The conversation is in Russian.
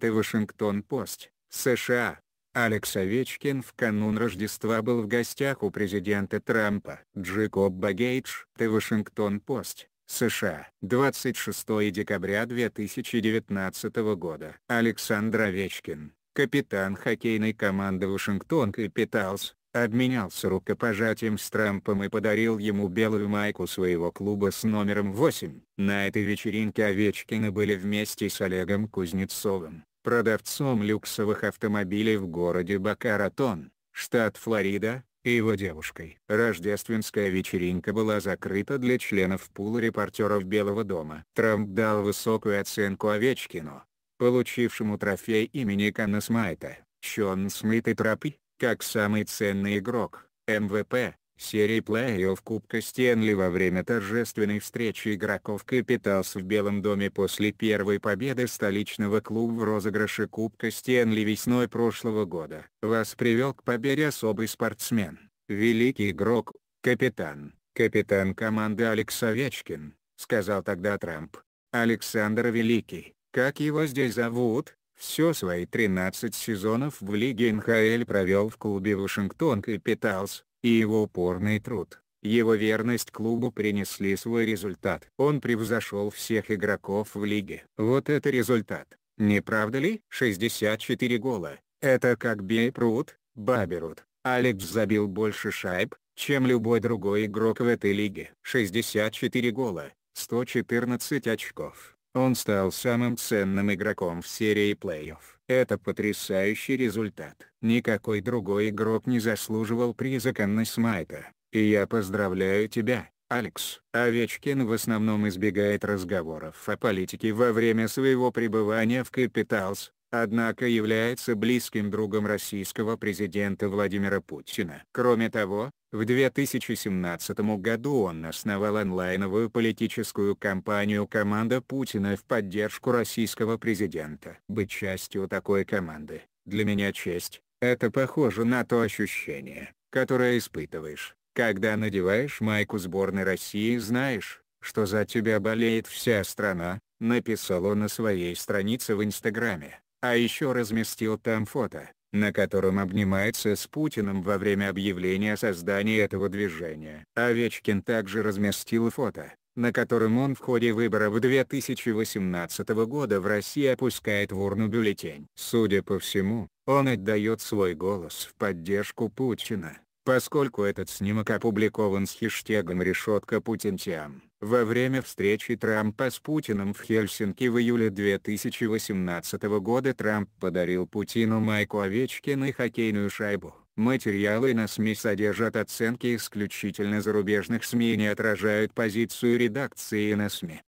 The Вашингтон Пост, США. Алекс Овечкин в канун Рождества был в гостях у президента Трампа. Джекоб Багейдж, The Вашингтон Пост, США. 26 декабря 2019 года. Александр Овечкин, капитан хоккейной команды Вашингтон Капиталс, обменялся рукопожатием с Трампом и подарил ему белую майку своего клуба с номером 8. На этой вечеринке Овечкины были вместе с Олегом Кузнецовым, продавцом люксовых автомобилей в городе Бакаратон, штат Флорида, и его девушкой. Рождественская вечеринка была закрыта для членов пула репортеров Белого дома. Трамп дал высокую оценку Овечкину, получившему трофей имени Канна Смайта. Чон Смит и Тропы, как самый ценный игрок, МВП, серии плей-офф Кубка Стэнли во время торжественной встречи игроков Капиталс в Белом доме после первой победы столичного клуба в розыгрыше Кубка Стэнли весной прошлого года. Вас привел к победе особый спортсмен, великий игрок, капитан, капитан команды Алекс Овечкин, сказал тогда Трамп. Александр Великий, как его здесь зовут, все свои 13 сезонов в Лиге НХЛ провел в клубе Вашингтон Капиталс, и его упорный труд, его верность клубу принесли свой результат. Он превзошел всех игроков в лиге. Вот это результат, не правда ли? 64 гола, это как Бейпрут, Баберут, Алекс забил больше шайб, чем любой другой игрок в этой лиге. 64 гола, 114 очков. Он стал самым ценным игроком в серии плей-офф. Это потрясающий результат. Никакой другой игрок не заслуживал приза Смайта. И я поздравляю тебя, Алекс. Овечкин в основном избегает разговоров о политике во время своего пребывания в Капиталс, однако является близким другом российского президента Владимира Путина. Кроме того, в 2017 году он основал онлайновую политическую кампанию «Команда Путина» в поддержку российского президента. Быть частью такой команды, для меня честь, это похоже на то ощущение, которое испытываешь, когда надеваешь майку сборной России и знаешь, что за тебя болеет вся страна, написал он на своей странице в Инстаграме, а еще разместил там фото, на котором обнимается с Путиным во время объявления создания этого движения. Овечкин также разместил фото, на котором он в ходе выборов 2018 года в России опускает в урну бюллетень. Судя по всему, он отдает свой голос в поддержку Путина. Поскольку этот снимок опубликован с хештегом «Решетка Путинтиан», во время встречи Трампа с Путиным в Хельсинки в июле 2018 года Трамп подарил Путину майку Овечкина и хоккейную шайбу. Материалы на СМИ содержат оценки исключительно зарубежных СМИ и не отражают позицию редакции на СМИ.